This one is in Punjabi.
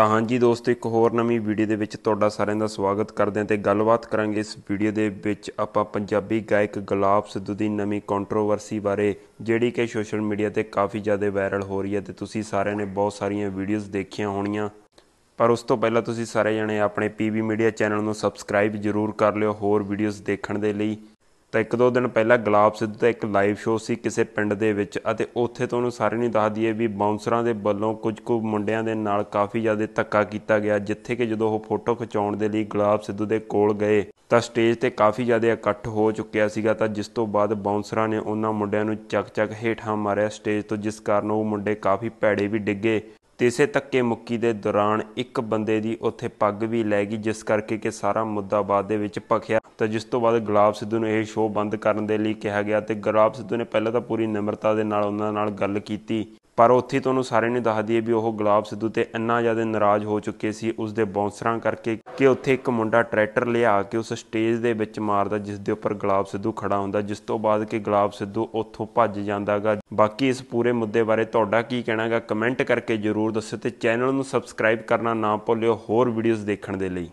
ਤਾਂ ਹਾਂਜੀ ਦੋਸਤੋ ਇੱਕ ਹੋਰ ਨਵੀਂ ਵੀਡੀਓ ਦੇ ਵਿੱਚ ਤੁਹਾਡਾ ਸਾਰਿਆਂ ਦਾ ਸਵਾਗਤ ਕਰਦੇ ਹਾਂ ਤੇ ਗੱਲਬਾਤ ਕਰਾਂਗੇ ਇਸ ਵੀਡੀਓ ਦੇ ਵਿੱਚ ਆਪਾਂ ਪੰਜਾਬੀ ਗਾਇਕ ਗੁਲਾਬ ਸਿੱਧੂ ਦੀ ਨਵੀਂ ਕੰਟਰੋਵਰਸੀ ਬਾਰੇ ਜਿਹੜੀ ਕਿ ਸੋਸ਼ਲ ਮੀਡੀਆ ਤੇ ਕਾਫੀ ਜ਼ਿਆਦਾ ਵਾਇਰਲ ਹੋ ਰਹੀ ਹੈ ਤੇ ਤੁਸੀਂ ਸਾਰਿਆਂ ਨੇ ਬਹੁਤ ਸਾਰੀਆਂ ਵੀਡੀਓਜ਼ ਦੇਖੀਆਂ ਹੋਣੀਆਂ ਪਰ ਉਸ ਤੋਂ ਪਹਿਲਾਂ ਤੁਸੀਂ ਸਾਰੇ ਜਣੇ ਆਪਣੇ ਪੀਵੀ ਮੀਡੀਆ ਚੈਨਲ ਨੂੰ ਸਬਸਕ੍ਰਾਈਬ ਜ਼ਰੂਰ ਕਰ ਲਿਓ ਹੋਰ ਵੀਡੀਓਜ਼ ਦੇਖਣ ਦੇ ਲਈ ਤਾਂ ਇੱਕ ਦੋ ਦਿਨ ਪਹਿਲਾਂ ਗੁਲਾਬ ਸਿੱਧੂ ਦਾ ਇੱਕ ਲਾਈਵ ਸ਼ੋਅ ਸੀ ਕਿਸੇ ਪਿੰਡ ਦੇ ਵਿੱਚ ਅਤੇ ਉੱਥੇ ਤੁਹਾਨੂੰ ਸਾਰੇ ਨਹੀਂ ਦੱਸ ਦਈਏ ਵੀ ਬਾਉਂਸਰਾਂ ਦੇ ਵੱਲੋਂ ਕੁਝ ਕੁ ਮੁੰਡਿਆਂ ਦੇ ਨਾਲ ਕਾਫੀ ਜ਼ਿਆਦਾ ਧੱਕਾ ਕੀਤਾ ਗਿਆ ਜਿੱਥੇ ਕਿ ਜਦੋਂ ਉਹ ਫੋਟੋ ਖਿਚਾਉਣ ਦੇ ਲਈ ਗੁਲਾਬ ਸਿੱਧੂ ਦੇ ਕੋਲ ਗਏ ਤਾਂ ਸਟੇਜ ਤੇ ਕਾਫੀ ਜ਼ਿਆਦਾ ਇਕੱਠ ਹੋ ਚੁੱਕਿਆ ਸੀਗਾ ਤਾਂ ਜਿਸ ਤੋਂ ਬਾਅਦ ਬਾਉਂਸਰਾਂ ਨੇ ਉਹਨਾਂ ਮੁੰਡਿਆਂ ਨੂੰ ਚੱਕ-ਚੱਕ ਹੇਠਾਂ ਮਾਰਿਆ ਸਟੇਜ ਤੋਂ ਜਿਸ ਕਾਰਨ ਉਹ ਮੁੰਡੇ ਕਾਫੀ ਭੈੜੇ ਵੀ ਡਿੱਗੇ ਤੇ ਇਸੇ ਤੱਕੇ ਮੁੱਕੀ ਦੇ ਦੌਰਾਨ ਇੱਕ ਬੰਦੇ ਦੀ ਉੱਥੇ ਪੱਗ ਵੀ ਲੈ ਗਈ ਜਿਸ ਕਰਕੇ ਕਿ ਸਾਰਾ ਮੁੱਦਾ ਬਾਅਦ ਦੇ ਵਿੱਚ ਭਖਿਆ ਤਾਂ ਜਿਸ ਤੋਂ ਬਾਅਦ ਗੁਲਾਬ ਸਿੱਧੂ ਨੂੰ ਇਹ ਸ਼ੋਅ ਬੰਦ ਕਰਨ ਦੇ ਲਈ ਕਿਹਾ ਗਿਆ ਤੇ ਗੁਲਾਬ ਸਿੱਧੂ ਨੇ ਪਹਿਲਾਂ ਤਾਂ ਪੂਰੀ ਨਿਮਰਤਾ ਦੇ ਨਾਲ ਉਹਨਾਂ ਨਾਲ ਗੱਲ ਕੀਤੀ ਪਰ ਉੱਥੇ ਤੁਹਾਨੂੰ ਸਾਰੇ ਨੇ ਦੱਸ ਦਈਏ ਵੀ ਉਹ ਗੁਲਾਬ ਸਿੱਧੂ ਤੇ ਇੰਨਾ ਜ਼ਿਆਦਾ ਨਾਰਾਜ਼ ਹੋ ਚੁੱਕੇ ਸੀ ਉਸ ਦੇ ਬੌਂਸਰਾਂ ਕਰਕੇ ਕਿ ਉੱਥੇ ਇੱਕ ਮੁੰਡਾ ਟਰੈਕਟਰ ਲਿਆ ਕੇ ਉਸ ਸਟੇਜ ਦੇ ਵਿੱਚ ਮਾਰਦਾ ਜਿਸ ਦੇ ਉੱਪਰ ਗੁਲਾਬ ਸਿੱਧੂ ਖੜਾ ਹੁੰਦਾ ਜਿਸ ਤੋਂ ਬਾਅਦ ਕਿ ਗੁਲਾਬ ਸਿੱਧੂ ਉੱਥੋਂ ਭੱਜ ਜਾਂਦਾਗਾ ਬਾਕੀ ਇਸ ਪੂਰੇ ਮੁੱਦੇ ਬਾਰੇ ਤੁਹਾਡਾ ਕੀ ਕਹਿਣਾਗਾ ਕਮੈਂਟ ਕਰਕੇ ਜਰੂਰ ਦੱਸੋ ਤੇ ਚੈਨਲ ਨੂੰ ਸਬਸਕ੍ਰਾਈਬ ਕਰਨਾ ਨਾ ਭੁੱਲਿਓ ਹੋਰ ਵੀਡੀਓਜ਼ ਦੇਖਣ ਦੇ ਲਈ